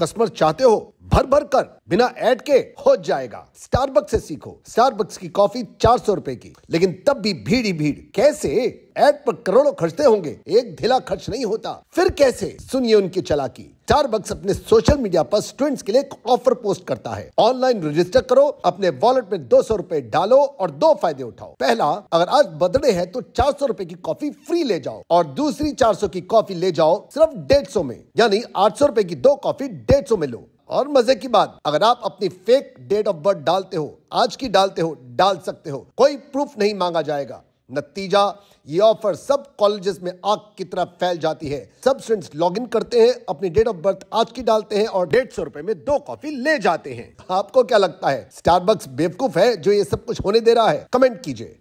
customer चाहते हो भर भर कर बिना ऐड के हो जाएगा स्टारबक्स से सीखो स्टारबक्स की कॉफी चार सौ रूपए की लेकिन तब भी ही भीड़ कैसे ऐड पर करोड़ों खर्चते होंगे एक ढिला खर्च नहीं होता फिर कैसे सुनिए उनकी चलाकी स्टारबक्स अपने सोशल मीडिया पर स्टूडेंट्स के लिए एक ऑफर पोस्ट करता है ऑनलाइन रजिस्टर करो अपने वॉलेट में दो सौ रूपए डालो और दो फायदे उठाओ पहला अगर आज बर्थडे है तो चार सौ रूपए की कॉफी फ्री ले जाओ और दूसरी चार सौ की कॉफी ले जाओ सिर्फ डेढ़ सौ में यानी आठ सौ रूपए की दो कॉफी डेढ़ सौ में लो और मजे की बात अगर आप अपनी फेक डेट ऑफ बर्थ डालते हो आज की डालते हो डाल सकते हो कोई प्रूफ नहीं मांगा जाएगा नतीजा ये ऑफर सब कॉलेजेस में आग की तरह फैल जाती है सब स्टूडेंट्स लॉग इन करते हैं अपनी डेट ऑफ बर्थ आज की डालते हैं और डेढ़ सौ रुपए में दो कॉफी ले जाते हैं आपको क्या लगता है स्टारबक्स बेवकूफ है जो ये सब कुछ होने दे रहा है कमेंट कीजिए